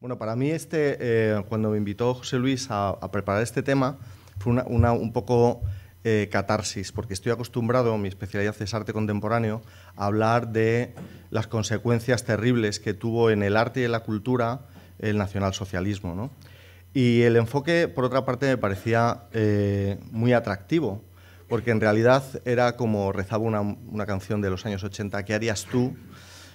Bueno, para mí este, eh, cuando me invitó José Luis a, preparar este tema, fue una, un poco eh, catarsis, porque estoy acostumbrado, mi especialidad es arte contemporáneo, a hablar de las consecuencias terribles que tuvo en el arte y en la cultura el nacionalsocialismo. Y el enfoque, por otra parte, me parecía eh, muy atractivo, porque en realidad era como rezaba una, canción de los años 80, ¿qué harías tú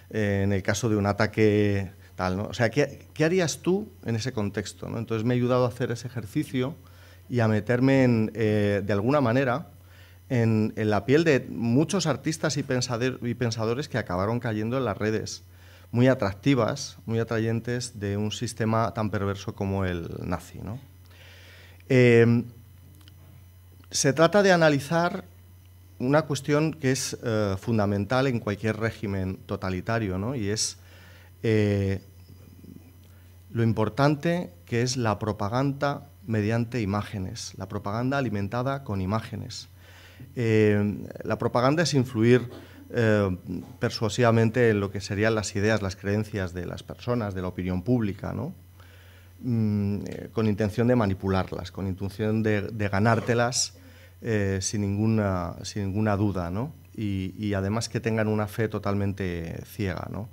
en el caso de un ataque o sea, ¿qué, harías tú en ese contexto? Entonces me ha ayudado a hacer ese ejercicio y a meterme en, eh, de alguna manera en, la piel de muchos artistas y, pensadores que acabaron cayendo en las redes muy atractivas, muy atrayentes de un sistema tan perverso como el nazi. Eh, se trata de analizar una cuestión que es eh, fundamental en cualquier régimen totalitario y es eh, lo importante que es la propaganda mediante imágenes, la propaganda alimentada con imágenes. Eh, la propaganda es influir eh, persuasivamente en lo que serían las ideas, las creencias de las personas, de la opinión pública, ¿no? Mm, con intención de manipularlas, con intención de, ganártelas sin, ninguna, sin ninguna duda, ¿no? y, y, además que tengan una fe totalmente ciega, ¿no?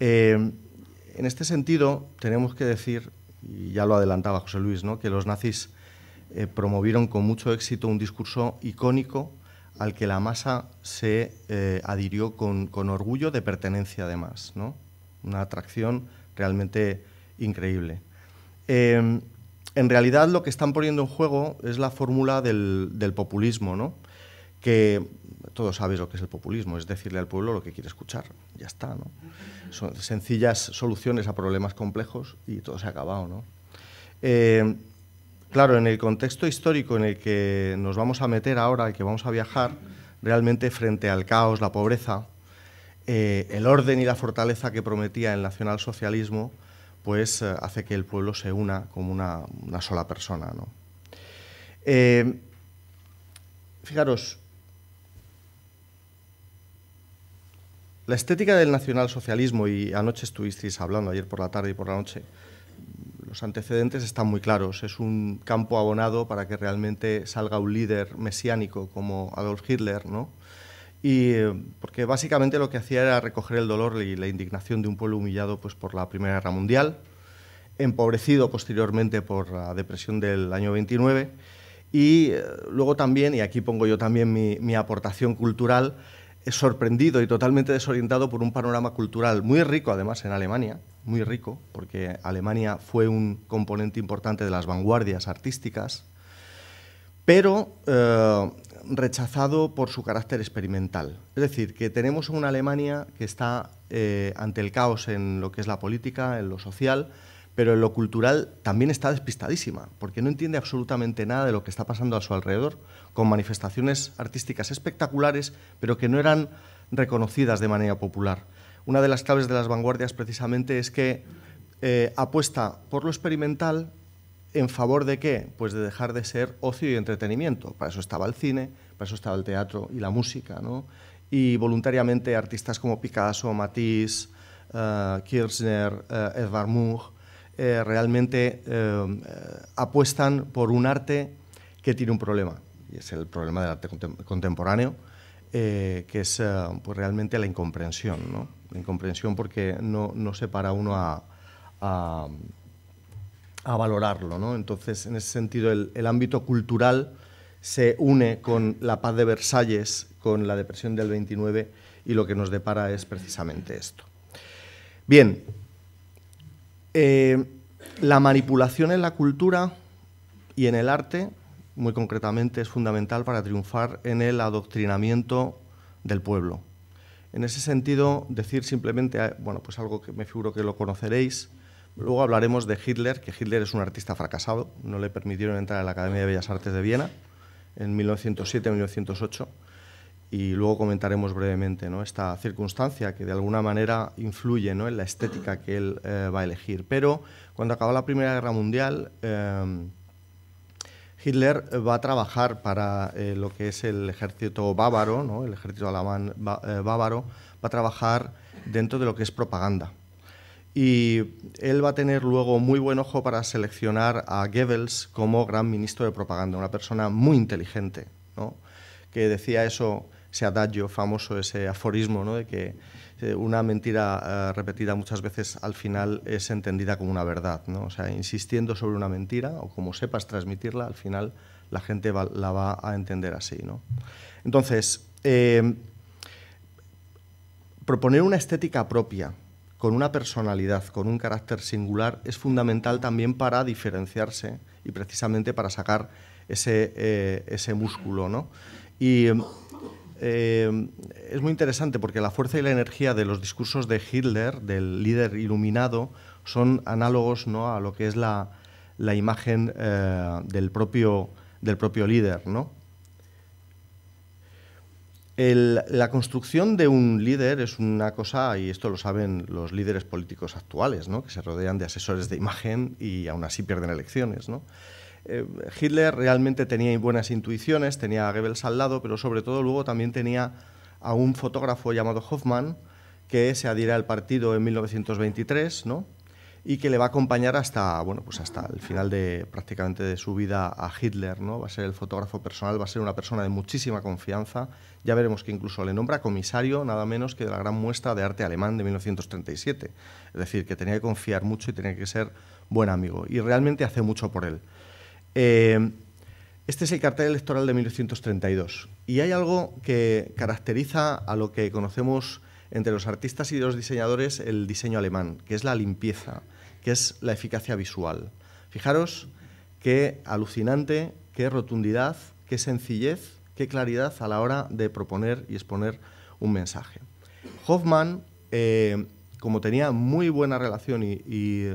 Eh, en este sentido, tenemos que decir, y ya lo adelantaba José Luis, ¿no? que los nazis eh, promovieron con mucho éxito un discurso icónico al que la masa se eh, adhirió con, orgullo de pertenencia, además. ¿no? Una atracción realmente increíble. en realidad, lo que están poniendo en juego es la fórmula del, del populismo, ¿no? que todos sabéis lo que es el populismo, es decirle al pueblo lo que quiere escuchar, ya está, Son sencillas soluciones a problemas complejos y todo se ha acabado, eh, claro, en el contexto histórico en el que nos vamos a meter ahora, el que vamos a viajar, realmente frente al caos, la pobreza, eh, el orden y la fortaleza que prometía el nacionalsocialismo, pues eh, hace que el pueblo se una como una, sola persona, ¿no? fijaros, La estética del nacionalsocialismo, y anoche estuvisteis hablando, ayer por la tarde y por la noche, los antecedentes están muy claros. Es un campo abonado para que realmente salga un líder mesiánico como Adolf Hitler, ¿no? Y eh, porque básicamente lo que hacía era recoger el dolor y la indignación de un pueblo humillado pues, por la Primera Guerra Mundial, empobrecido posteriormente por la depresión del año 29, y eh, luego también, y aquí pongo yo también mi, mi aportación cultural, sorprendido y totalmente desorientado por un panorama cultural muy rico, además, en Alemania, muy rico, porque Alemania fue un componente importante de las vanguardias artísticas, pero eh, rechazado por su carácter experimental. Es decir, que tenemos una Alemania que está eh, ante el caos en lo que es la política, en lo social, pero en lo cultural también está despistadísima, porque no entiende absolutamente nada de lo que está pasando a su alrededor, con manifestaciones artísticas espectaculares, pero que no eran reconocidas de manera popular. Una de las claves de las vanguardias precisamente es que eh, apuesta por lo experimental en favor de qué? Pues de dejar de ser ocio y entretenimiento. Para eso estaba el cine, para eso estaba el teatro y la música, Y voluntariamente artistas como Picasso, Matisse, eh, Kirchner, eh, Edvard Munch, eh, realmente eh, eh, apuestan por un arte que tiene un problema, y es el problema del arte contemporáneo, que es pues realmente la incomprensión, La incomprensión porque no, no se para uno a, valorarlo, Entonces, en ese sentido, el, ámbito cultural se une con la paz de Versalles, con la depresión del 29, y lo que nos depara es precisamente esto. Bien, la manipulación en la cultura y en el arte, muy concretamente, es fundamental para triunfar en el adoctrinamiento del pueblo. En ese sentido, decir simplemente, ah, bueno, pues algo que me figuro que lo conoceréis, luego hablaremos de Hitler, que Hitler es un artista fracasado, no le permitieron entrar a la Academia de Bellas Artes de Viena en 1907-1908, y luego comentaremos brevemente esta circunstancia que de alguna manera influye en la estética que él eh, va a elegir. Pero cuando acaba la Primera Guerra Mundial, eh, Hitler va a trabajar para eh, lo que es el ejército bávaro, el ejército alemán bávaro, va a trabajar dentro de lo que es propaganda. Y él va a tener luego muy buen ojo para seleccionar a Goebbels como gran ministro de propaganda, una persona muy inteligente, que decía eso ese adagio famoso, ese aforismo, ¿no? de que eh, una mentira eh, repetida muchas veces al final es entendida como una verdad. ¿no? O sea, insistiendo sobre una mentira o como sepas transmitirla, al final la gente la va a entender así. ¿no? Entonces, eh, proponer una estética propia con una personalidad, con un carácter singular, es fundamental también para diferenciarse y precisamente para sacar ese, músculo. Y em, eh, es muy interesante porque la fuerza y la energía de los discursos de Hitler, del líder iluminado, son análogos a lo que es la, imagen eh, del, propio, líder. ¿no? la construcción de un líder es una cosa, y esto lo saben los líderes políticos actuales, ¿no? que se rodean de asesores de imagen y aún así pierden elecciones. ¿no? Eh, Hitler realmente tenía buenas intuiciones, tenía a Goebbels al lado, pero sobre todo luego también tenía a un fotógrafo llamado Hoffman, que se adhiera al partido en 1923, y que le va a acompañar hasta, bueno, pues hasta el final de prácticamente de su vida a Hitler, ¿no? Va a ser el fotógrafo personal, va a ser una persona de muchísima confianza. Ya veremos que incluso le nombra comisario nada menos que de la gran muestra de arte alemán de 1937. Es decir, que tenía que confiar mucho y tenía que ser buen amigo y realmente hace mucho por él. Eh, este es el cartel electoral de 1932 y hay algo que caracteriza a lo que conocemos entre los artistas y los diseñadores el diseño alemán, que es la limpieza, que es la eficacia visual. Fijaros qué alucinante, qué rotundidad, qué sencillez, qué claridad a la hora de proponer y exponer un mensaje. Hoffman, eh, como tenía muy buena relación y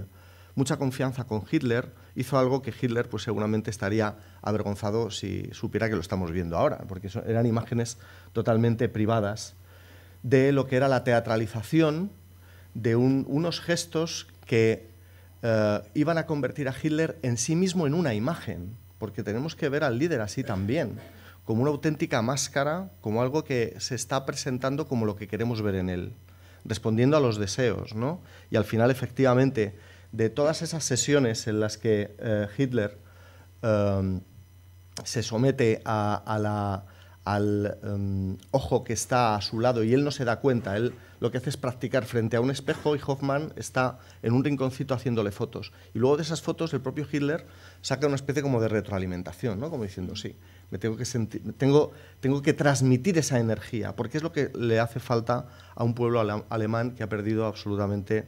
mucha confianza con Hitler, hizo algo que Hitler pues, seguramente estaría avergonzado si supiera que lo estamos viendo ahora, porque eran imágenes totalmente privadas de lo que era la teatralización de unos gestos que eh, iban a convertir a Hitler en sí mismo en una imagen, porque tenemos que ver al líder así también, como una auténtica máscara, como algo que se está presentando como lo que queremos ver en él, respondiendo a los deseos, ¿no? Y al final, efectivamente, de todas esas sesiones en las que eh, Hitler em, se somete a, la, al em, ojo que está a su lado y él no se da cuenta, él lo que hace es practicar frente a un espejo y Hoffman está en un rinconcito haciéndole fotos. Y luego de esas fotos el propio Hitler saca una especie como de retroalimentación, ¿no? como diciendo, sí, me tengo, que tengo, tengo que transmitir esa energía, porque es lo que le hace falta a un pueblo alemán que ha perdido absolutamente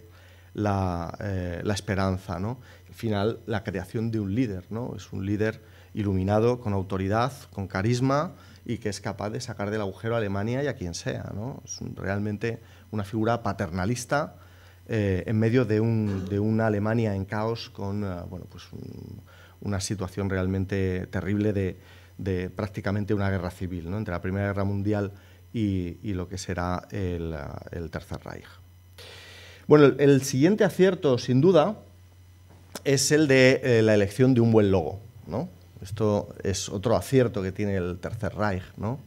eh, la, esperanza. ¿no? Al final, la creación de un líder. ¿no? Es un líder iluminado, con autoridad, con carisma y que es capaz de sacar del agujero a Alemania y a quien sea. ¿no? Es realmente una figura paternalista eh, en medio de, una Alemania en caos con eh, bueno, pues una situación realmente terrible de, prácticamente una guerra civil ¿no? entre la Primera Guerra Mundial y, lo que será el Tercer Reich. Bueno, el, siguiente acierto, sin duda, es el de eh, la elección de un buen logo. ¿no? Esto es otro acierto que tiene el Tercer Reich. ¿no?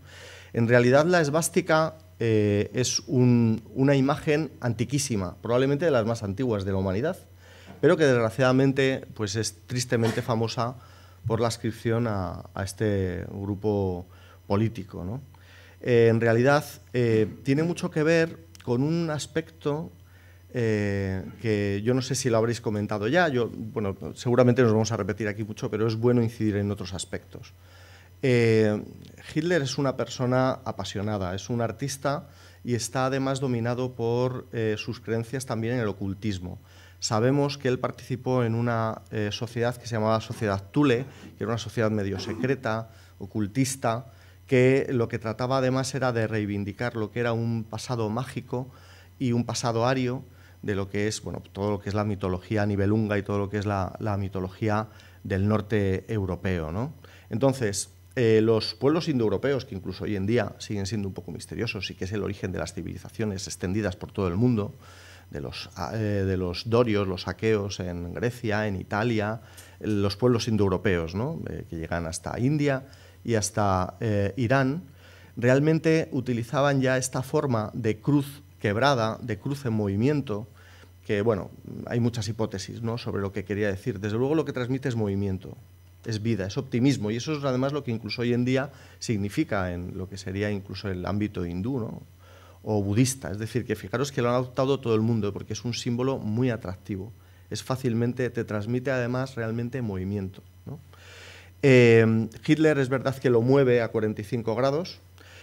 En realidad, la esvástica eh, es una imagen antiquísima, probablemente de las más antiguas de la humanidad, pero que desgraciadamente pues es tristemente famosa por la ascripción a, este grupo político. Eh, en realidad, tiene mucho que ver con un aspecto eh, que yo no sé si lo habréis comentado ya, yo, bueno, seguramente nos vamos a repetir aquí mucho, pero es bueno incidir en otros aspectos. Eh, Hitler es una persona apasionada, es un artista y está además dominado por eh, sus creencias también en el ocultismo. Sabemos que él participó en una sociedad que se llamaba Sociedad Thule, que era una sociedad medio secreta, ocultista, que lo que trataba además era de reivindicar lo que era un pasado mágico y un pasado ario, de lo que es bueno, todo lo que es la mitología nivelunga y todo lo que es la, mitología del norte europeo. ¿no? Entonces, eh, los pueblos indoeuropeos, que incluso hoy en día siguen siendo un poco misteriosos y que es el origen de las civilizaciones extendidas por todo el mundo, de los, ah, eh, de los dorios, los aqueos en Grecia, en Italia, los pueblos indoeuropeos, ¿no? Eh, que llegan hasta India y hasta Irán, realmente utilizaban ya esta forma de cruz quebrada, de cruce en movimiento, que bueno, hay muchas hipótesis ¿no? sobre lo que quería decir. Desde luego lo que transmite es movimiento, es vida, es optimismo, y eso es además lo que incluso hoy en día significa en lo que sería incluso el ámbito hindú o budista. Es decir, que fijaros que lo han adoptado todo el mundo porque es un símbolo muy atractivo. Es fácilmente, te transmite además realmente movimiento. Eh, Hitler es verdad que lo mueve a 45 grados,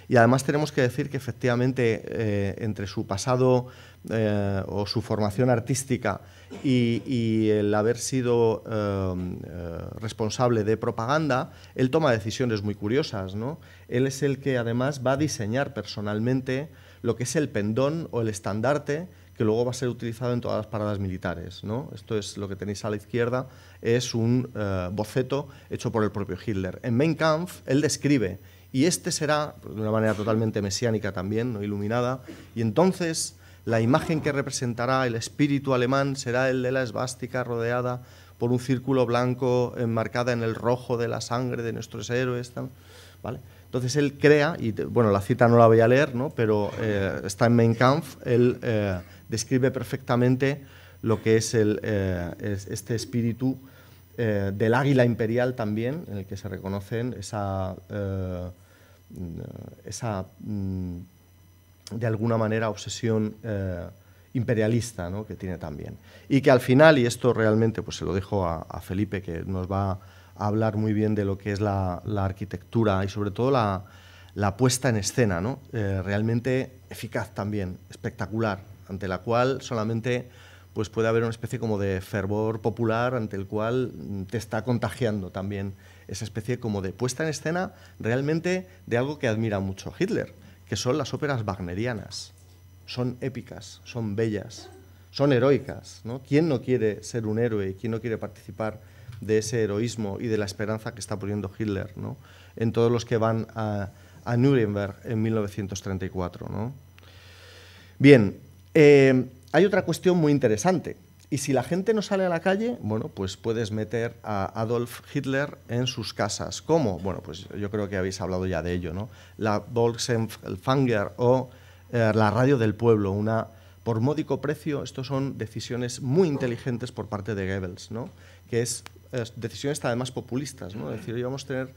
y además tenemos que decir que efectivamente eh, entre su pasado eh, o su formación artística y, el haber sido eh, responsable de propaganda, él toma decisiones muy curiosas. ¿no? Él es el que además va a diseñar personalmente lo que es el pendón o el estandarte que luego va a ser utilizado en todas las paradas militares. ¿no? Esto es lo que tenéis a la izquierda, es un boceto hecho por el propio Hitler. En Mein Kampf él describe y este será, de una manera totalmente mesiánica también, ¿no? iluminada, y entonces la imagen que representará el espíritu alemán será el de la esvástica rodeada por un círculo blanco enmarcada en el rojo de la sangre de nuestros héroes. ¿vale? Entonces él crea, y bueno, la cita no la voy a leer, ¿no? pero eh, está en Mein Kampf, él eh, describe perfectamente lo que es, el, eh, este espíritu del águila imperial también, en el que se reconocen esa eh, esa, mm, de alguna manera, obsesión eh, imperialista ¿no? que tiene también. Y que al final, y esto realmente pues, se lo dejo a, Felipe, que nos va a hablar muy bien de lo que es la, arquitectura y sobre todo la, puesta en escena, ¿no? Eh, realmente eficaz también, espectacular, ante la cual solamente pues puede haber una especie como de fervor popular ante el cual mm, te está contagiando también esa especie como de puesta en escena realmente de algo que admira mucho Hitler, que son las óperas wagnerianas. Son épicas, son bellas, son heroicas. ¿no? ¿Quién no quiere ser un héroe? y ¿Quién no quiere participar de ese heroísmo y de la esperanza que está poniendo Hitler ¿no? en todos los que van a, Nuremberg en 1934? Bien, eh, hay otra cuestión muy interesante y si la gente no sale a la calle, bueno, pues puedes meter a Adolf Hitler en sus casas. ¿Cómo? Bueno, pues yo creo que habéis hablado ya de ello, ¿no? La Volksempfanger o eh, la radio del pueblo, una por módico precio, estos son decisiones muy inteligentes por parte de Goebbels, ¿no? Que es, decisiones además populistas, ¿no? Es decir, íbamos a tener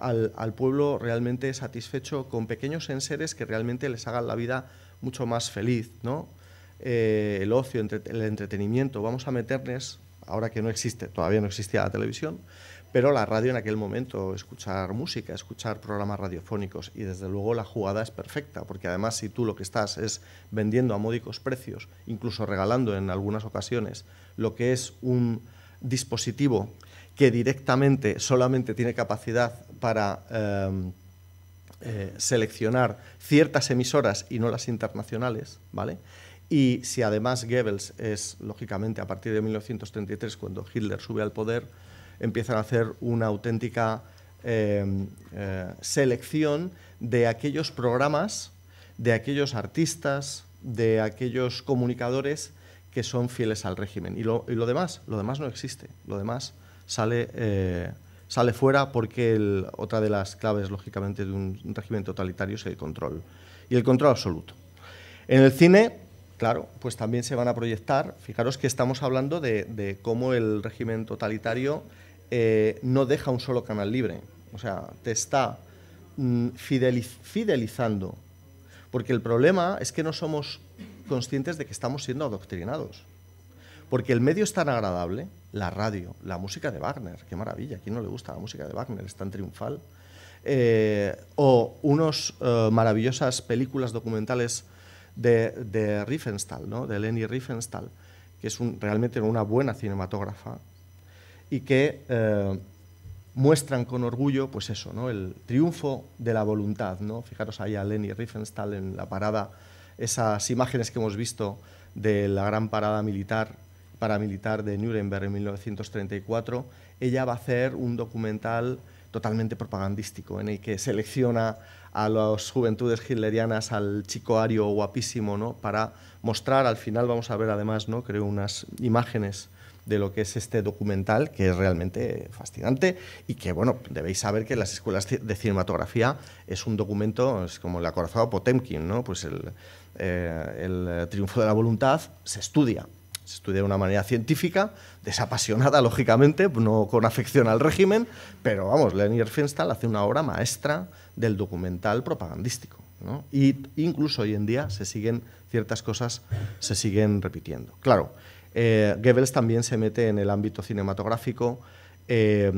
al, al pueblo realmente satisfecho con pequeños enseres que realmente les hagan la vida mucho más feliz, ¿no? Eh, el ocio, el entretenimiento. Vamos a meternos ahora que no existe, todavía no existía la televisión, pero la radio en aquel momento, escuchar música, escuchar programas radiofónicos y desde luego la jugada es perfecta, porque además si tú lo que estás es vendiendo a módicos precios, incluso regalando en algunas ocasiones lo que es un dispositivo que directamente solamente tiene capacidad para em, eh, seleccionar ciertas emisoras y no las internacionales, ¿vale? Y si además Goebbels es, lógicamente, a partir de 1933, cuando Hitler sube al poder, empiezan a hacer una auténtica eh, eh, selección de aquellos programas, de aquellos artistas, de aquellos comunicadores que son fieles al régimen. Y lo, demás, lo demás no existe. Lo demás sale, eh, sale fuera porque otra de las claves, lógicamente, de un régimen totalitario es el control. Y el control absoluto. En el cine claro, pues también se van a proyectar. Fijaros que estamos hablando de, cómo el régimen totalitario eh, no deja un solo canal libre. O sea, te está mm, fidelizando. Porque el problema es que no somos conscientes de que estamos siendo adoctrinados. Porque el medio es tan agradable, la radio, la música de Wagner, qué maravilla, ¿a quién no le gusta la música de Wagner? Es tan triunfal. Eh, o unas eh, maravillosas películas documentales de, de Riefenstahl, ¿no? de Leni Riefenstahl, que es realmente una buena cinematógrafa y que eh, muestran con orgullo pues eso, ¿no? el triunfo de la voluntad. ¿no? Fijaros ahí a Leni Riefenstahl en la parada, esas imágenes que hemos visto de la gran parada militar paramilitar de Nuremberg en 1934, ella va a hacer un documental totalmente propagandístico en el que selecciona a las juventudes hitlerianas, al chico ario guapísimo, ¿no? para mostrar, al final vamos a ver además, ¿no? creo, unas imágenes de lo que es este documental, que es realmente fascinante y que, bueno, debéis saber que las escuelas de cinematografía es un documento, es como el acorazado Potemkin, ¿no? Pues el, eh, el eh, triunfo de la voluntad se estudia, se estudia de una manera científica, desapasionada, lógicamente, no con afección al régimen, pero vamos, Leni Riefenstahl hace una obra maestra del documental propagandístico. Y incluso hoy en día se siguen ciertas cosas se siguen repitiendo. Claro, eh, Goebbels también se mete en el ámbito cinematográfico, eh,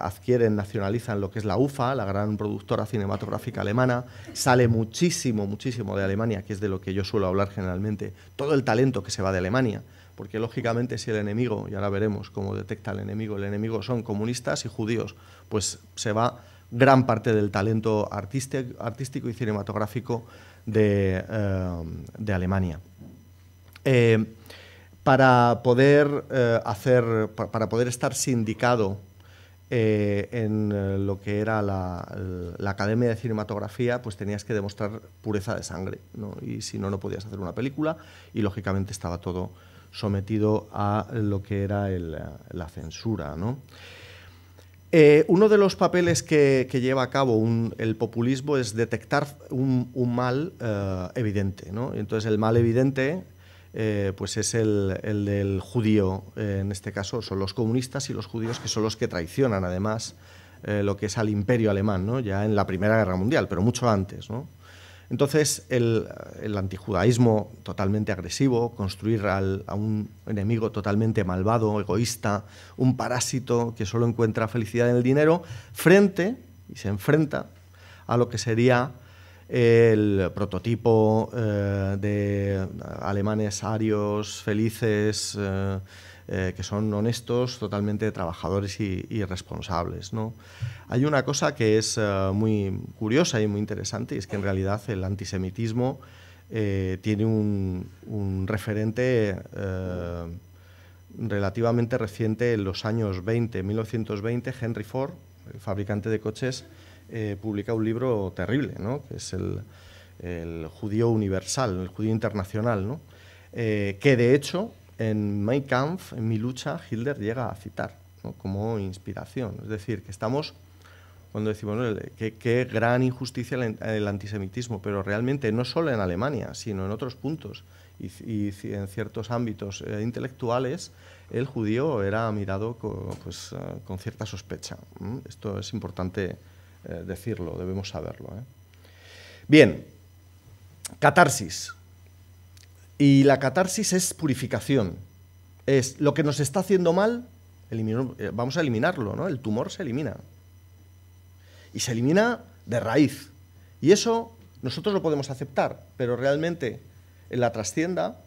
adquieren, nacionalizan lo que es la UFA, la gran productora cinematográfica alemana, sale muchísimo, muchísimo de Alemania, que es de lo que yo suelo hablar generalmente, todo el talento que se va de Alemania, porque lógicamente si el enemigo, y ahora veremos cómo detecta el enemigo, el enemigo son comunistas y judíos, pues se va gran parte del talento artístico y cinematográfico de, eh, Alemania. Eh, para poder, eh, hacer, para poder estar sindicado eh, en eh, lo que era la, Academia de Cinematografía, pues tenías que demostrar pureza de sangre, y si no, no podías hacer una película, y lógicamente estaba todo sometido a lo que era la censura. uno de los papeles que, lleva a cabo el populismo es detectar un, mal evidente. Entonces, el mal evidente eh, pues es el, el del judío, eh, en este caso son los comunistas y los judíos que son los que traicionan además eh, lo que es al imperio alemán, ¿no? ya en la Primera Guerra Mundial, pero mucho antes. Entonces, el, antijudaísmo totalmente agresivo, construir a un enemigo totalmente malvado, egoísta, un parásito que solo encuentra felicidad en el dinero, frente y se enfrenta a lo que sería el prototipo eh, de alemanes arios felices eh, eh, que son honestos, totalmente trabajadores y, responsables. ¿no? Hay una cosa que es muy curiosa y muy interesante, y es que en realidad el antisemitismo tiene un, referente relativamente reciente en los años 20. 1920, Henry Ford, fabricante de coches, eh, publica un libro terrible, ¿no? que es el, judío universal, el judío internacional, ¿no? Eh, que de hecho en Mein Kampf, en mi lucha, Hitler llega a citar como inspiración. Es decir, que estamos, cuando decimos, que qué gran injusticia el, antisemitismo, pero realmente no solo en Alemania, sino en otros puntos y, en ciertos ámbitos eh, intelectuales, el judío era mirado pues, ah, con cierta sospecha. Esto es importante eh, decirlo, debemos saberlo. ¿eh? Bien, catarsis. Y la catarsis es purificación. Es lo que nos está haciendo mal, eh, vamos a eliminarlo, ¿no? El tumor se elimina. Y se elimina de raíz. Y eso nosotros lo podemos aceptar, pero realmente en la trascienda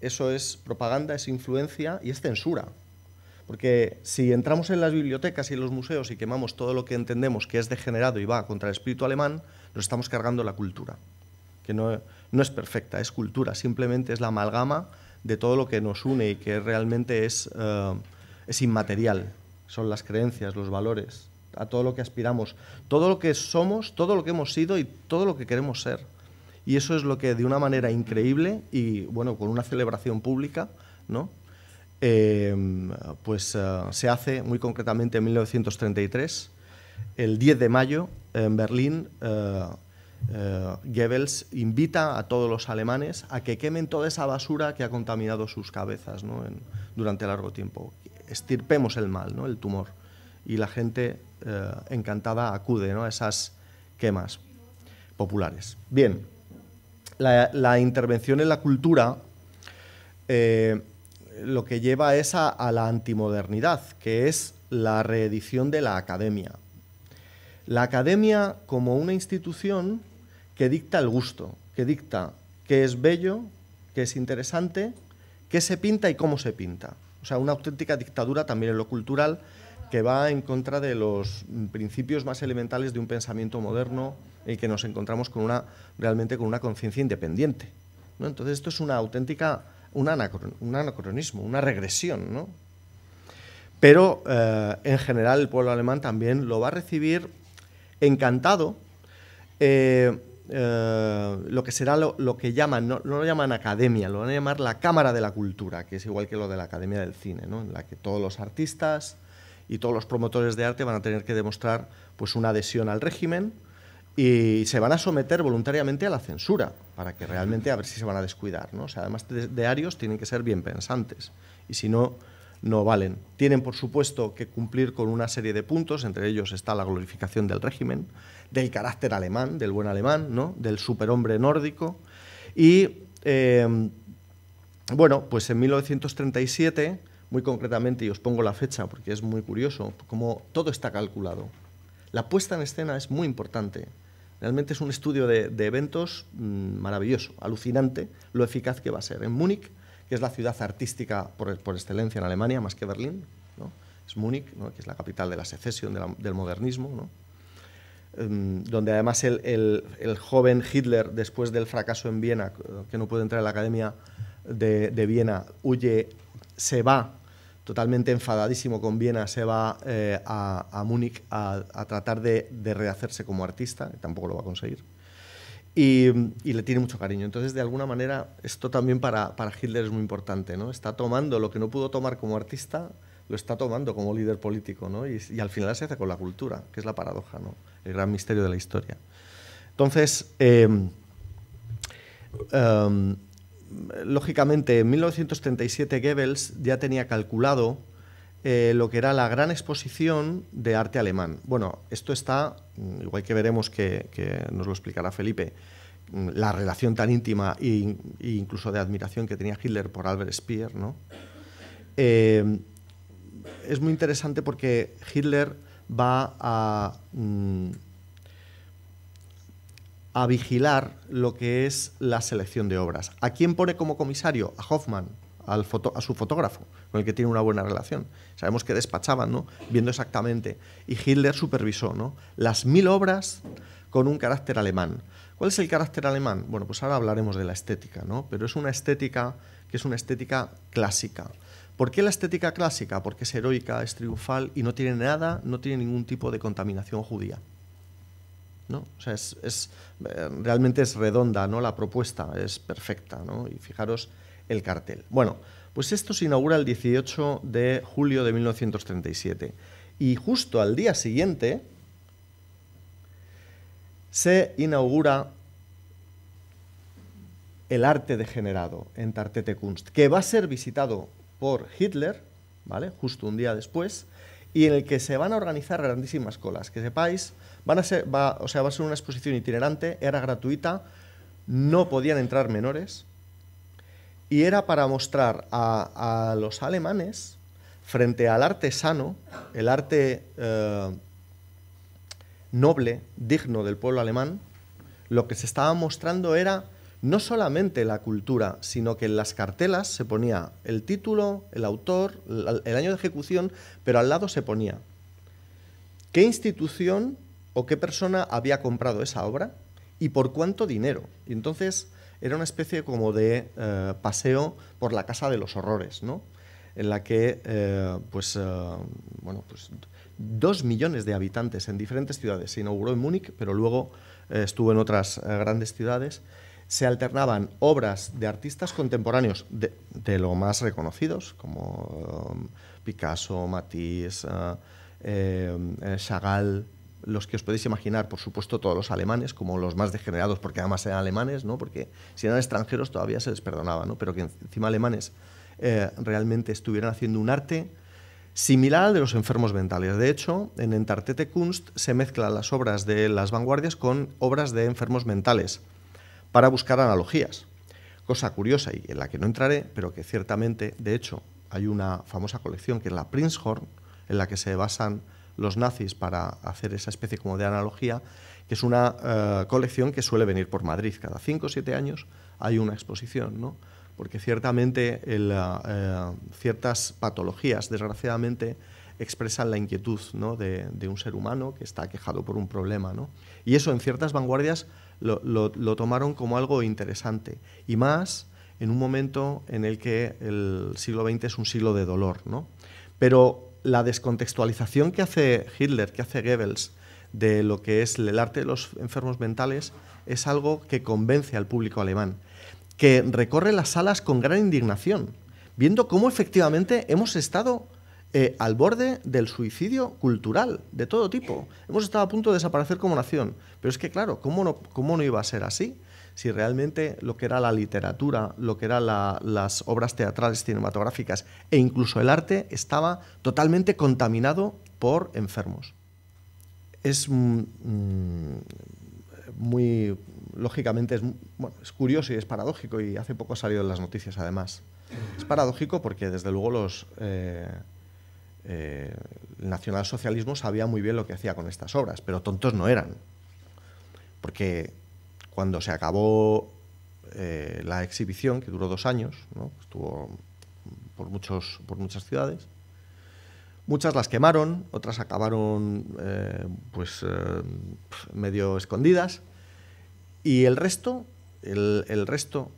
eso es propaganda, es influencia y es censura. Porque si entramos en las bibliotecas y en los museos y quemamos todo lo que entendemos que es degenerado y va contra el espíritu alemán, nos estamos cargando la cultura, que no, es perfecta, es cultura, simplemente es la amalgama de todo lo que nos une y que realmente es, eh, es inmaterial. Son las creencias, los valores, a todo lo que aspiramos, todo lo que somos, todo lo que hemos sido y todo lo que queremos ser. Y eso es lo que de una manera increíble y bueno, con una celebración pública, ¿no? Em, pues eh, se hace muy concretamente en 1933. El 10 de mayo, en Berlín, eh, eh, Goebbels invita a todos los alemanes a que quemen toda esa basura que ha contaminado sus cabezas durante largo tiempo. Estirpemos el mal, ¿no? el tumor. Y la gente encantada acude a esas quemas populares. Bien, la, intervención en la cultura lo que lleva es a, la antimodernidad, que es la reedición de la academia. La academia como una institución que dicta el gusto, que dicta qué es bello, qué es interesante, qué se pinta y cómo se pinta. O sea, una auténtica dictadura también en lo cultural que va en contra de los principios más elementales de un pensamiento moderno en que nos encontramos con una, realmente con una conciencia independiente. ¿no? Entonces esto es una auténtica un, anacronismo, una regresión, ¿no? Pero eh, en general el pueblo alemán también lo va a recibir encantado. Eh, eh, lo que será lo, que llaman, no, lo llaman academia, lo van a llamar la Cámara de la Cultura, que es igual que lo de la Academia del Cine, ¿no? en la que todos los artistas y todos los promotores de arte van a tener que demostrar pues, una adhesión al régimen y se van a someter voluntariamente a la censura para que realmente a ver si se van a descuidar. ¿no? O sea, además, de diarios tienen que ser bien pensantes y si no, no valen. Tienen, por supuesto, que cumplir con una serie de puntos, entre ellos está la glorificación del régimen, del carácter alemán, del buen alemán, del superhombre nórdico. Y em, bueno, pues en 1937, muy concretamente, y os pongo la fecha porque es muy curioso, como todo está calculado. La puesta en escena es muy importante Realmente es un estudio de, eventos mm, maravilloso, alucinante lo eficaz que va a ser. En Múnich, que es la ciudad artística por, excelencia en Alemania, más que Berlín, ¿no? es Múnich, que es la capital de la secesión, del modernismo, em, donde además el, joven Hitler, después del fracaso en Viena, que no puede entrar a la Academia de, de Viena, huye, se va totalmente enfadadísimo con Viena, se va eh, a, Múnich a, tratar de, rehacerse como artista, y tampoco lo va a conseguir. Y, le tiene mucho cariño. Entonces, de alguna manera, esto también para, Hitler es muy importante. ¿no? Está tomando lo que no pudo tomar como artista, lo está tomando como líder político. ¿no? Y, al final se hace con la cultura, que es la paradoja, ¿no? el gran misterio de la historia. Entonces, eh, em, lógicamente, en 1937 Goebbels ya tenía calculado eh, lo que era la gran exposición de arte alemán. Bueno, esto está, mm, igual que veremos que, nos lo explicará Felipe, mm, la relación tan íntima e, e, incluso de admiración que tenía Hitler por Albert Speer, ¿no? Eh, es muy interesante porque Hitler va a... Mm, a vigilar lo que es la selección de obras. ¿A quién pone como comisario? A Hoffman, al a su fotógrafo, con el que tiene una buena relación. Sabemos que despachaban, ¿no? Viendo exactamente. Y Hitler supervisó, ¿no? Las mil obras con un carácter alemán. ¿Cuál es el carácter alemán? Bueno, pues ahora hablaremos de la estética, ¿no? Pero es una estética que es una estética clásica. ¿Por qué la estética clásica? Porque es heroica, es triunfal y no tiene nada, no tiene ningún tipo de contaminación judía sea, es, eh, realmente es redonda, ¿no? La propuesta es perfecta, ¿no? Y fijaros el cartel. Bueno, pues esto se inaugura el 18 de julio de 1937 y justo al día siguiente se inaugura el arte degenerado en Tartete Kunst, que va a ser visitado por Hitler, ¿vale? Justo un día después, y en el que se van a organizar grandísimas colas. Que sepáis, a ser, va, o sea, va a ser una exposición itinerante, era gratuita, no podían entrar menores y era para mostrar a, los alemanes frente al arte sano, el arte eh, noble, digno del pueblo alemán, lo que se estaba mostrando era no solamente la cultura, sino que en las cartelas se ponía el título, el autor, el año de ejecución, pero al lado se ponía qué institución o qué persona había comprado esa obra y por cuánto dinero. Y entonces era una especie como de eh, paseo por la casa de los horrores, ¿no? En la que, eh, pues, eh, bueno, pues dos millones de habitantes en diferentes ciudades. Se inauguró en Múnich, pero luego estuvo en otras grandes ciudades se alternaban obras de artistas contemporáneos de, lo más reconocidos, como Picasso, Matisse, Chagall, los que os podéis imaginar, por supuesto, todos los alemanes, como los más degenerados, porque además eran alemanes, ¿no? porque si eran extranjeros todavía se les perdonaba, ¿no? pero que encima alemanes eh, realmente estuvieran haciendo un arte similar al de los enfermos mentales. De hecho, en Entartete Kunst se mezclan las obras de las vanguardias con obras de enfermos mentales para buscar analogías. Cosa curiosa y en la que no entraré, pero que ciertamente, de hecho, hay una famosa colección que es la Prinzhorn, en la que se basan los nazis para hacer esa especie como de analogía, que es una eh, colección que suele venir por Madrid. Cada cinco o siete años hay una exposición, ¿no? porque ciertamente eh, ciertas patologías, desgraciadamente, expresan la inquietud ¿no? de, un ser humano que está quejado por un problema. ¿no? Y eso en ciertas vanguardias lo, lo, tomaron como algo interesante. Y más en un momento en el que el siglo XX es un siglo de dolor. ¿no? Pero la descontextualización que hace Hitler, que hace Goebbels, de lo que es el arte de los enfermos mentales, es algo que convence al público alemán, que recorre las salas con gran indignación, viendo cómo efectivamente hemos estado eh, al borde del suicidio cultural de todo tipo. Hemos estado a punto de desaparecer como nación. Pero es que, claro, ¿cómo no, cómo no iba a ser así? si realmente lo que era la literatura, lo que eran las obras teatrales, cinematográficas e incluso el arte estaba totalmente contaminado por enfermos. Es mm, mm, muy, lógicamente, es, bueno, es curioso y es paradójico y hace poco ha salido en las noticias además. Es paradójico porque desde luego los... Eh, eh, el nacionalsocialismo sabía muy bien lo que hacía con estas obras, pero tontos no eran. Porque cuando se acabó eh, la exhibición, que duró dos años, estuvo por, muchos, por muchas ciudades, muchas las quemaron, otras acabaron eh, pues, eh, medio escondidas, y el resto, el, el resto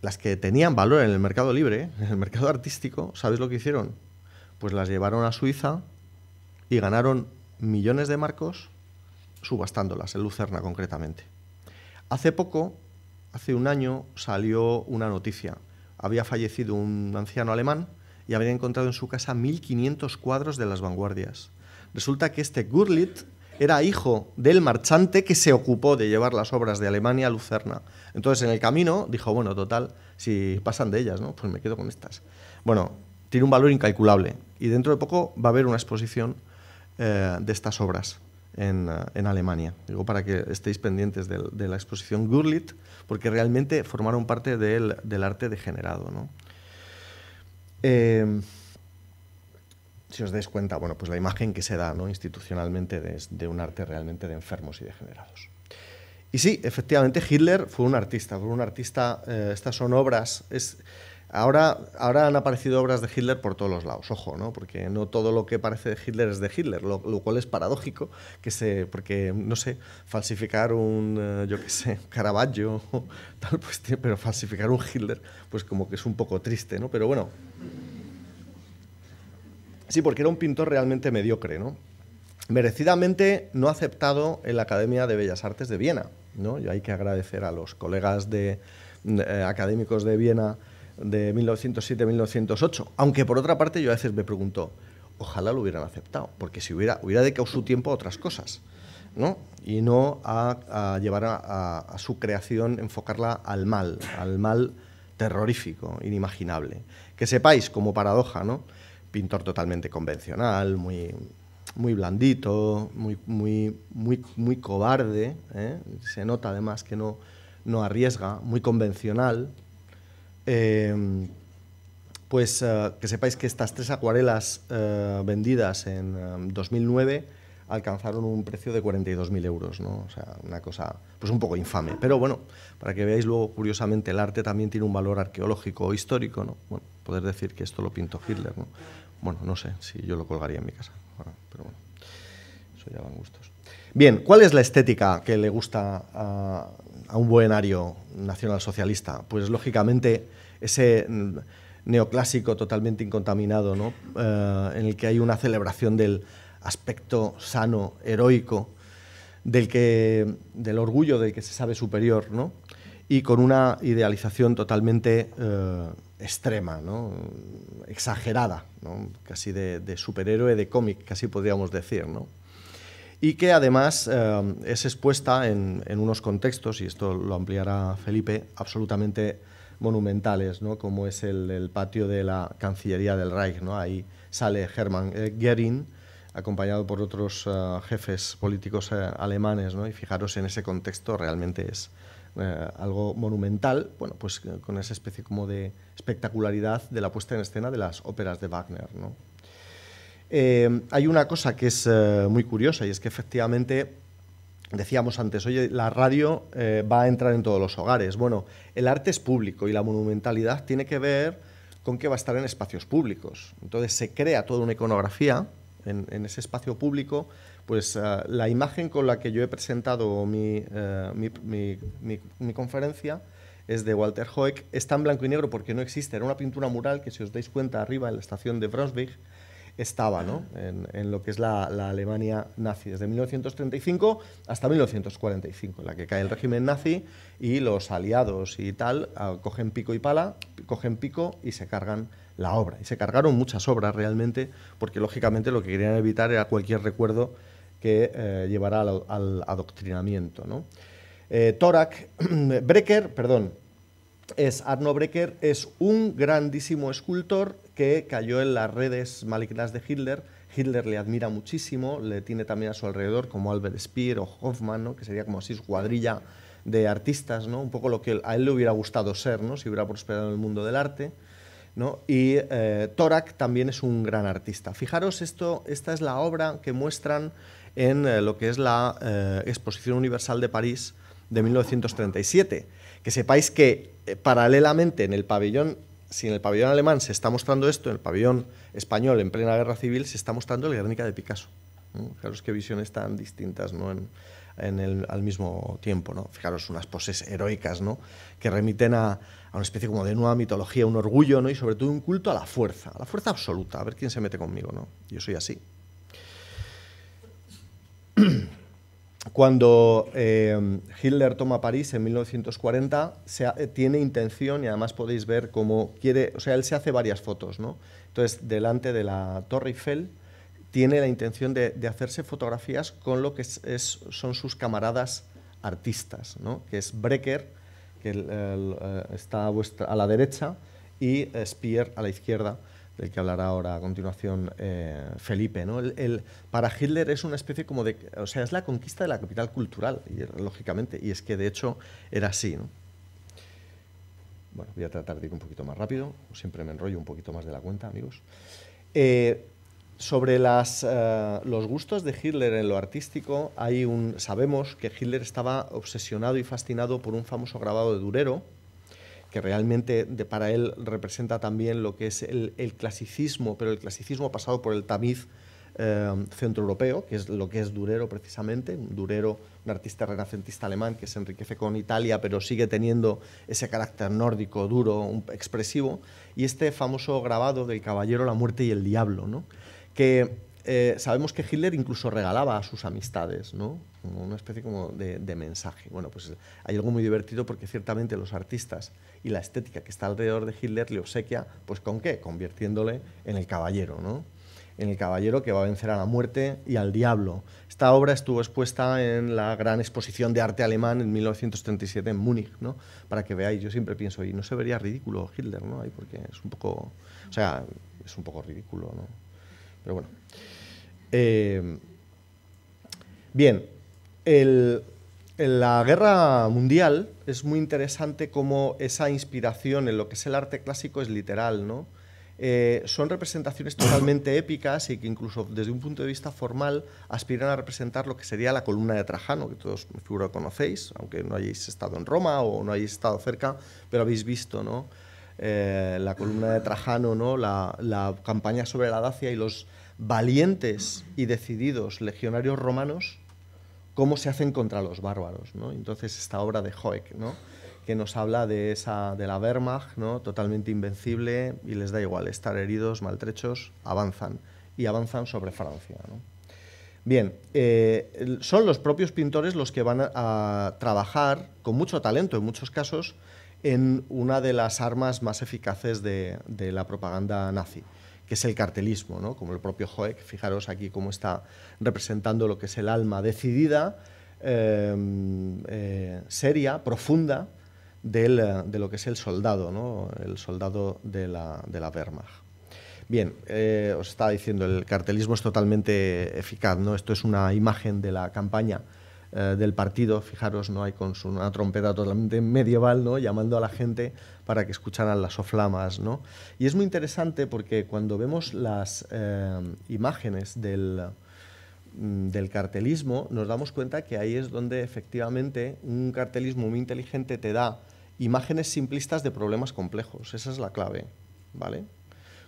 las que tenían valor en el mercado libre, en el mercado artístico, ¿sabéis lo que hicieron? Pues las llevaron a Suiza y ganaron millones de marcos subastándolas, en Lucerna concretamente. Hace poco, hace un año, salió una noticia. Había fallecido un anciano alemán y había encontrado en su casa 1.500 cuadros de las vanguardias. Resulta que este Gurlitt era hijo del marchante que se ocupó de llevar las obras de Alemania a Lucerna. Entonces, en el camino, dijo, bueno, total, si pasan de ellas, ¿no? Pues me quedo con estas. Bueno, tiene un valor incalculable y dentro de poco va a haber una exposición eh, de estas obras. Ah, en, Alemania. Digo, para que estéis pendientes de, la exposición Gurlit, porque realmente formaron parte del, arte degenerado. Em, si os dais cuenta, bueno, pues la imagen que se da ¿no? institucionalmente de, de, un arte realmente de enfermos y degenerados. Y sí, efectivamente, Hitler fue un artista, fue un artista, eh, estas son obras, Ahora, han aparecido obras de Hitler por todos los lados, ojo, porque no todo lo que parece de Hitler es de Hitler, lo, cual es paradójico, que se, porque, no sé, falsificar un, eh, yo qué sé, Caravaggio, tal, pues, pero falsificar un Hitler, pues como que es un poco triste, ¿no? Pero bueno. Sí, porque era un pintor realmente mediocre, ¿no? merecidamente no aceptado en la Academia de Bellas Artes de Viena. ¿no? hay que agradecer a los colegas de, eh, académicos de Viena de 1907-1908. Aunque por otra parte yo a veces me pregunto, ojalá lo hubieran aceptado, porque si hubiera, hubiera dedicado su tiempo a otras cosas, ¿no? Y no a, llevar a, su creación, enfocarla al mal, al mal terrorífico, inimaginable. Que sepáis, como paradoja, ¿no? Pintor totalmente convencional, muy, muy blandito, muy, muy, muy, cobarde, ¿eh? se nota además que no, no arriesga, muy convencional, Em, pues ah, que sepáis que estas tres acuarelas ah, vendidas en 2009 em, alcanzaron un precio de 42.000 euros, ¿no? O sea, una cosa, pues un poco infame. Pero bueno, para que veáis luego, curiosamente, el arte también tiene un valor arqueológico o histórico, ¿no? Bueno, poder decir que esto lo pintó Hitler, ¿no? Bueno, no sé si yo lo colgaría en mi casa, pero bueno, eso ya van gustos. Bien, ¿cuál es la estética que le gusta a a un buenario nacionalsocialista, pues lógicamente ese neoclásico totalmente incontaminado, ¿no? Eh, en el que hay una celebración del aspecto sano, heroico, del, que, del orgullo del que se sabe superior, ¿no? y con una idealización totalmente eh, extrema, ¿no? exagerada, casi de, de, superhéroe, de cómic, casi podríamos decir. ¿no? y que además eh, es expuesta en, unos contextos, y esto lo ampliará Felipe, absolutamente monumentales, ¿no? como es el, patio de la Cancillería del Reich. ¿no? Ahí sale Hermann Goering, acompañado por otros eh, jefes políticos eh, alemanes, ¿no? y fijaros en ese contexto realmente es algo monumental, bueno, pues con esa especie como de espectacularidad de la puesta en escena de las óperas de Wagner. ¿no? Eh, hay una cosa que es eh, muy curiosa y es que efectivamente decíamos antes, oye, la radio eh, va a entrar en todos los hogares. Bueno, el arte es público y la monumentalidad tiene que ver con que va a estar en espacios públicos. Entonces se crea toda una iconografía en, ese espacio público. Pues la imagen con la que yo he presentado mi, mi conferencia es de Walter Hoek, está en blanco y negro porque no existe. Era una pintura mural que, si os dais cuenta, arriba en la estación de Brunswick, estaba ¿no? en, lo que es la, Alemania nazi, desde 1935 hasta 1945, en la que cae el régimen nazi y los aliados y tal ah, cogen pico y pala, cogen pico y se cargan la obra. Y se cargaron muchas obras realmente, porque lógicamente lo que querían evitar era cualquier recuerdo que eh, llevara al, adoctrinamiento. ¿no? Eh, Brecker, perdón, es Arno Brecker, es un grandísimo escultor que cayó en las redes malignas de Hitler. Hitler le admira muchísimo, le tiene también a su alrededor como Albert Speer o Hoffman, que sería como así su cuadrilla de artistas, ¿no? un poco lo que a él le hubiera gustado ser, ¿no? si hubiera prosperado en el mundo del arte. Y eh, Torak también es un gran artista. Fijaros, esto, esta es la obra que muestran en eh, lo que es la eh, Exposición Universal de París de 1937 que sepáis que eh, paralelamente en el pabellón, si en el pabellón alemán se está mostrando esto, en el pabellón español en plena guerra civil se está mostrando la Guernica de Picasso. Fijaros qué visiones tan distintas en, el, al mismo tiempo. ¿no? Fijaros unas poses heroicas ¿no? que remiten a, una especie como de nueva mitología, un orgullo ¿no? y sobre todo un culto a la fuerza, a la fuerza absoluta, a ver quién se mete conmigo. ¿no? Yo soy así. cuando eh, Hitler toma París en 1940, eh, tiene intención, y además podéis ver cómo quiere, o sea, él se hace varias fotos, ¿no? Entonces, delante de la Torre Eiffel, tiene la intención de, hacerse fotografías con lo que son sus camaradas artistas, que es Brecker, que eh, está a, a la derecha, y Speer a la izquierda del que hablará ahora a continuación eh, Felipe. ¿no? El, para Hitler es una especie como de... O sea, es la conquista de la capital cultural, lógicamente, y es que de hecho era así. Bueno, voy a tratar de ir un poquito más rápido, siempre me enrollo un poquito más de la cuenta, amigos. Eh, sobre eh, los gustos de Hitler en lo artístico, hay un, sabemos que Hitler estaba obsesionado y fascinado por un famoso grabado de Durero, que realmente para él representa también lo que es el, clasicismo, pero el clasicismo pasado por el tamiz eh, centroeuropeo, que es lo que es Durero precisamente, un Durero, un artista renacentista alemán que se enriquece con Italia, pero sigue teniendo ese carácter nórdico, duro, expresivo, y este famoso grabado del Caballero, la muerte y el diablo, ¿no? que eh, sabemos que Hitler incluso regalaba a sus amistades, ¿no? una especie como de, mensaje. Bueno, pues hay algo muy divertido porque ciertamente los artistas y la estética que está alrededor de Hitler le obsequia, pues ¿con qué? Convirtiéndole en el caballero, ¿no? En el caballero que va a vencer a la muerte y al diablo. Esta obra estuvo expuesta en la gran exposición de arte alemán en 1937 en Múnich, ¿no? Para que veáis, yo siempre pienso, y no se vería ridículo Hitler, ¿no? Porque es un poco, o sea, es un poco ridículo, Pero bueno. Eh, bien, en la guerra mundial es muy interesante cómo esa inspiración en lo que es el arte clásico es literal, ¿no? Eh, son representaciones totalmente épicas y que incluso desde un punto de vista formal aspiran a representar lo que sería la columna de Trajano, que todos me figuro conocéis, aunque no hayáis estado en Roma o no hayáis estado cerca, pero habéis visto ¿no? Eh, la columna de Trajano, ¿no? La, la, campaña sobre la Dacia y los valientes y decididos legionarios romanos cómo se hacen contra los bárbaros. Entonces, esta obra de Hoek, que nos habla de, la Wehrmacht, totalmente invencible y les da igual estar heridos, maltrechos, avanzan y avanzan sobre Francia. Bien, eh, son los propios pintores los que van a, trabajar con mucho talento en muchos casos en una de las armas más eficaces de la propaganda nazi, que es el cartelismo, como el propio Hoek, fijaros aquí cómo está representando lo que es el alma decidida, eh, eh, seria, profunda eh, de lo que es el soldado, el soldado de la, de Wehrmacht. Bien, os estaba diciendo, el cartelismo es totalmente eficaz, ¿no? esto es una imagen de la campaña eh, del partido, fijaros, no hay con una trompeta totalmente medieval, ¿no? llamando a la gente para que escucharan las oflamas. ¿no? Y es muy interesante porque cuando vemos las eh, imágenes del, mm, del cartelismo, nos damos cuenta que ahí es donde efectivamente un cartelismo muy inteligente te da imágenes simplistas de problemas complejos. Esa es la clave, ¿vale?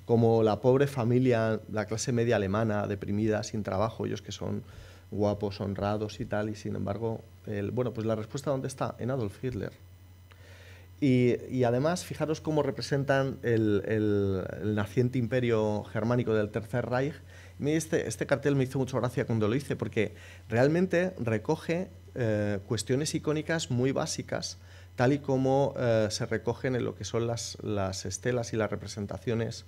Como la pobre familia, la clase media alemana, deprimida, sin trabajo, ellos que son guapos, honrados y tal, y sin embargo, el, bueno, pues la respuesta ¿dónde está? En Adolf Hitler. Y, además, fijaros cómo representan el, naciente imperio germánico del Tercer Reich. Este, este cartel me hizo mucha gracia cuando lo hice, porque realmente recoge eh, cuestiones icónicas muy básicas, tal y como eh, se recogen en lo que son las, las estelas y las representaciones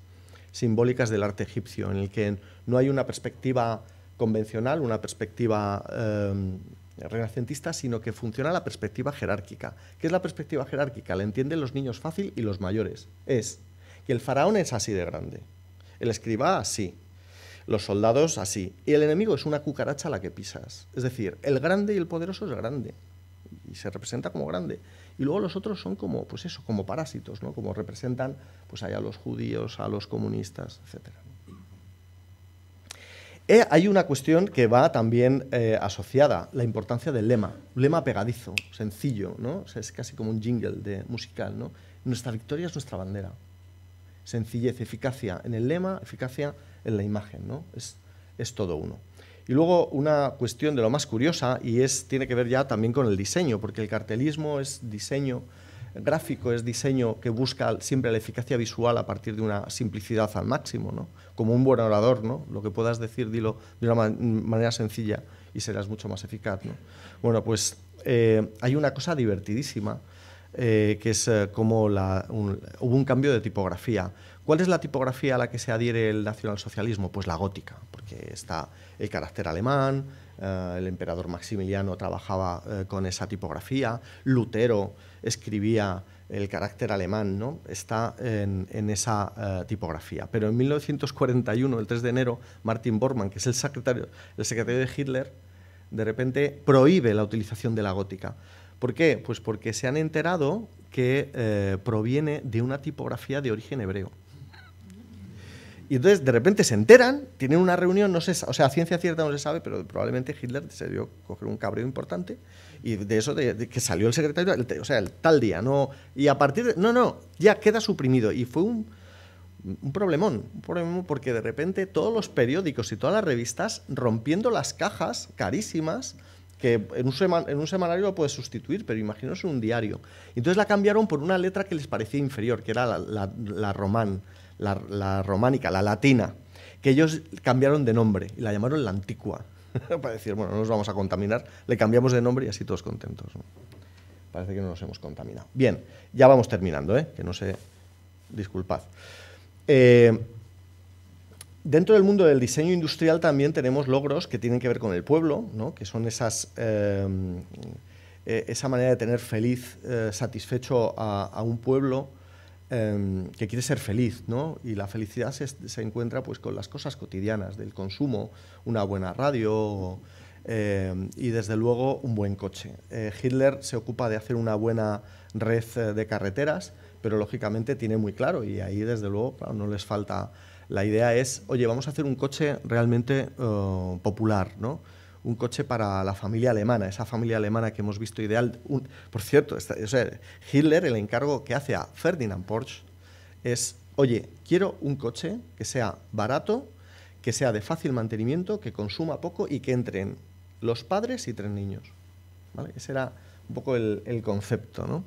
simbólicas del arte egipcio, en el que no hay una perspectiva convencional, una perspectiva eh, renacentista, sino que funciona la perspectiva jerárquica. ¿Qué es la perspectiva jerárquica? La entienden los niños fácil y los mayores. Es que el faraón es así de grande, el escriba así, los soldados así, y el enemigo es una cucaracha a la que pisas. Es decir, el grande y el poderoso es grande y se representa como grande. Y luego los otros son como, pues eso, como parásitos, ¿no? Como representan, pues allá a los judíos, a los comunistas, etcétera. Eh, hay una cuestión que va también eh, asociada, la importancia del lema. lema pegadizo, sencillo, ¿no? es casi como un jingle de musical, Nuestra victoria es nuestra bandera. Sencillez, eficacia en el lema, eficacia en la imagen, ¿no? Es, todo uno. Y luego una cuestión de lo más curiosa y es, tiene que ver ya también con el diseño, porque el cartelismo es diseño gráfico es diseño que busca siempre la eficacia visual a partir de una simplicidad al máximo, Como un buen orador, ¿no? Lo que puedas decir, dilo de una manera sencilla y serás mucho más eficaz, Bueno, pues eh, hay una cosa divertidísima, eh, que es eh, como hubo un cambio de tipografía. ¿Cuál es la tipografía a la que se adhiere el nacionalsocialismo? Pues la gótica, porque está el carácter alemán, el emperador Maximiliano trabajaba con esa tipografía, Lutero escribía el carácter alemán, ¿no? está en, esa eh, tipografía. Pero en 1941, el 3 de enero, Martin Bormann, que es el secretario, el secretario de Hitler, de repente prohíbe la utilización de la gótica. ¿Por qué? Pues porque se han enterado que eh, proviene de una tipografía de origen hebreo. Y entonces de repente se enteran, tienen una reunión, no sé, o sea, ciencia cierta no se sabe, pero probablemente Hitler se dio coger un cabreo importante y de eso de, que salió el secretario, o sea, el tal día, no y a partir de no, no, ya queda suprimido y fue un, un problemón, un problemón porque de repente todos los periódicos y todas las revistas rompiendo las cajas carísimas que en un, en un semanario lo puedes sustituir, pero imagínense un diario. Entonces la cambiaron por una letra que les parecía inferior, que era la román la, románica, la latina, que ellos cambiaron de nombre y la llamaron la antigua. para decir, bueno, no nos vamos a contaminar, le cambiamos de nombre y así todos contentos. Parece que no nos hemos contaminado. Bien, ya vamos terminando, ¿eh? que no sé, disculpad. Eh, dentro del mundo del diseño industrial también tenemos logros que tienen que ver con el pueblo, ¿no? que son esas, eh, eh, esa manera de tener feliz, satisfecho a un pueblo Em, que quiere ser feliz, ¿no? Y la felicidad se, encuentra pues con las cosas cotidianas, del consumo, una buena radio em, y desde luego un buen coche. Eh, Hitler se ocupa de hacer una buena red eh, de carreteras, pero lógicamente tiene muy claro y ahí desde luego no les falta. La idea es, oye, vamos a hacer un coche realmente eh, popular, ¿no? un coche para la familia alemana, esa familia alemana que hemos visto ideal. por cierto, Hitler, el encargo que hace a Ferdinand Porsche es, oye, quiero un coche que sea barato, que sea de fácil mantenimiento, que consuma poco y que entren los padres y tres niños. ¿Vale? Ese era un poco el, concepto.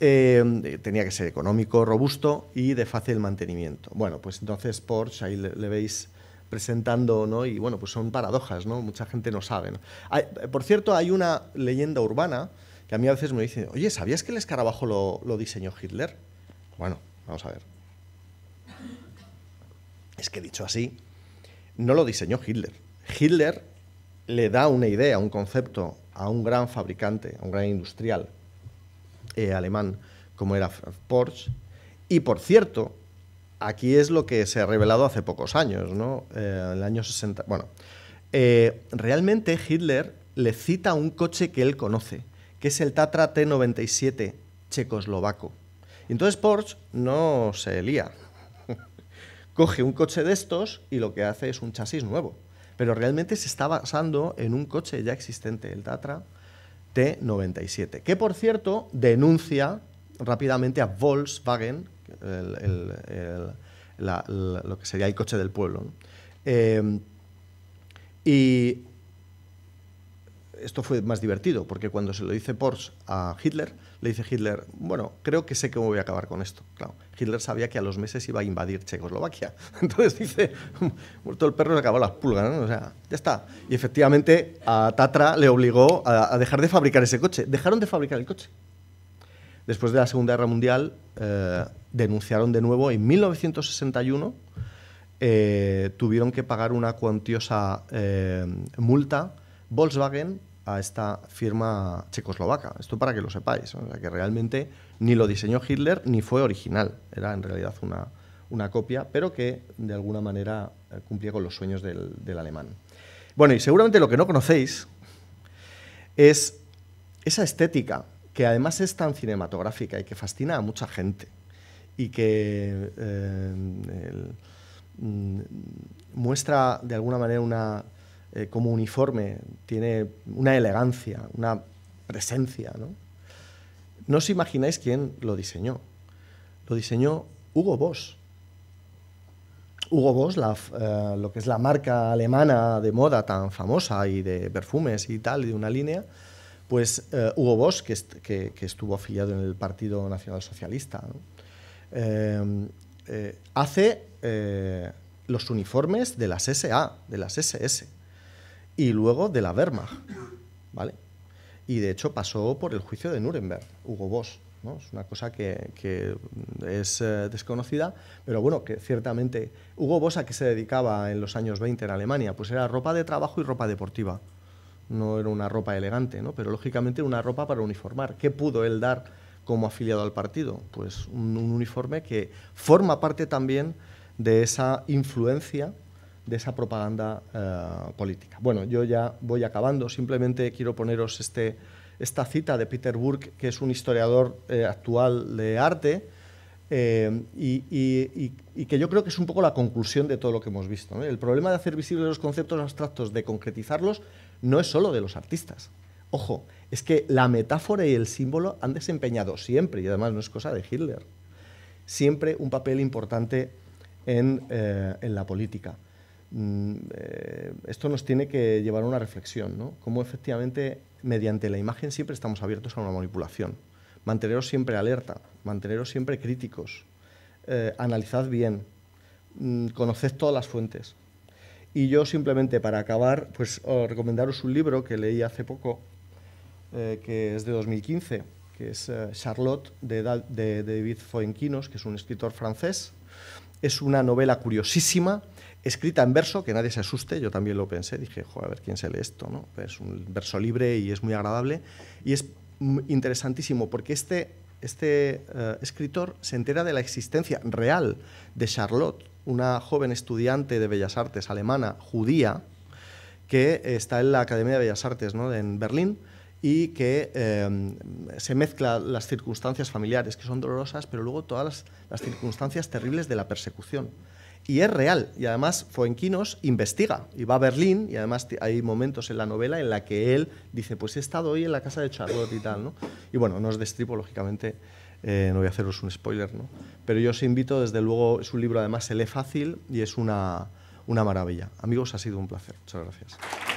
Eh, tenía que ser económico, robusto y de fácil mantenimiento. Bueno, pues entonces Porsche, ahí le veis presentando, ¿no? Y bueno, pues son paradojas, ¿no? Mucha gente no sabe. por cierto, hay una leyenda urbana que a mí a veces me dicen, oye, ¿sabías que el escarabajo lo, diseñó Hitler? Bueno, vamos a ver. Es que dicho así, no lo diseñó Hitler. Hitler le da una idea, un concepto a un gran fabricante, a un gran industrial eh, alemán como era Porsche. Y por cierto, aquí es lo que se ha revelado hace pocos años, ¿no? Eh, el año 60. Bueno, eh, realmente Hitler le cita un coche que él conoce, que es el Tatra T97 checoslovaco. entonces Porsche no se lía. Coge un coche de estos y lo que hace es un chasis nuevo. Pero realmente se está basando en un coche ya existente, el Tatra T97, que por cierto denuncia rápidamente a Volkswagen lo que sería el coche del pueblo. Em, y esto fue más divertido, porque cuando se lo dice Porsche a Hitler, le dice Hitler, bueno, creo que sé cómo voy a acabar con esto. Claro, Hitler sabía que a los meses iba a invadir Checoslovaquia. Entonces dice, muerto el perro, se acabó las pulgas, O sea, ya está. Y efectivamente a Tatra le obligó a dejar de fabricar ese coche. Dejaron de fabricar el coche después de la Segunda Guerra Mundial, eh, denunciaron de nuevo en 1961, eh, tuvieron que pagar una cuantiosa eh, multa Volkswagen a esta firma checoslovaca. Esto para que lo sepáis, que realmente ni lo diseñó Hitler ni fue original, era en realidad una, una copia, pero que de alguna manera cumplía con los sueños del, del alemán. Bueno, y seguramente lo que no conocéis es esa estética que además es tan cinematográfica y que fascina a mucha gente y que eh, mm, muestra de alguna manera una, eh, como uniforme, tiene una elegancia, una presencia. ¿no? os imagináis quién lo diseñó. Lo diseñó Hugo Boss. Hugo Boss, eh, lo que es la marca alemana de moda tan famosa y de perfumes y tal, y de una línea, pues eh, Hugo Bosch, que, estuvo afiliado en el Partido Nacional Socialista, eh, eh, hace los uniformes de las SA, de las SS, y luego de la Wehrmacht, ¿vale? Y de hecho pasó por el juicio de Nuremberg, Hugo Bosch. Es una cosa que, es desconocida, pero bueno, que ciertamente Hugo Boss a qué se dedicaba en los años 20 en Alemania, pues era ropa de trabajo y ropa deportiva no era una ropa elegante, ¿no? pero lógicamente una ropa para uniformar. ¿Qué pudo él dar como afiliado al partido? Pues un, uniforme que forma parte también de esa influencia, de esa propaganda eh, política. Bueno, yo ya voy acabando, simplemente quiero poneros este, esta cita de Peter Burke, que es un historiador eh, actual de arte, eh, y, que yo creo que es un poco la conclusión de todo lo que hemos visto. El problema de hacer visibles los conceptos abstractos, de concretizarlos, no es solo de los artistas. Ojo, es que la metáfora y el símbolo han desempeñado siempre, y además no es cosa de Hitler, siempre un papel importante en, eh, la política. Mm, eh, esto nos tiene que llevar a una reflexión, ¿no? Cómo efectivamente mediante la imagen siempre estamos abiertos a una manipulación. Manteneros siempre alerta, manteneros siempre críticos, eh, analizad bien, mm, conoced todas las fuentes, y yo simplemente para acabar, pues recomendaros un libro que leí hace poco, eh, que es de 2015, que es eh, Charlotte de, David Foenquinos, que es un escritor francés. Es una novela curiosísima, escrita en verso, que nadie se asuste, yo también lo pensé, dije, joder, a ver quién se lee esto, ¿no? Es un verso libre y es muy agradable. Y es interesantísimo porque este, este eh, escritor se entera de la existencia real de Charlotte, una joven estudiante de Bellas Artes alemana, judía, que eh, está en la Academia de Bellas Artes en Berlín y que eh, se mezcla las circunstancias familiares, que son dolorosas, pero luego todas las, circunstancias terribles de la persecución. Y es real. Y además Fuenquinos investiga y va a Berlín y además hay momentos en la novela en la que él dice, pues he estado hoy en la casa de Charlotte y tal, Y bueno, no es destripo, lógicamente, eh, no voy a haceros un spoiler, ¿no? Pero yo os invito, desde luego, es un libro además se lee fácil y es una, una maravilla. Amigos, ha sido un placer. Muchas gracias.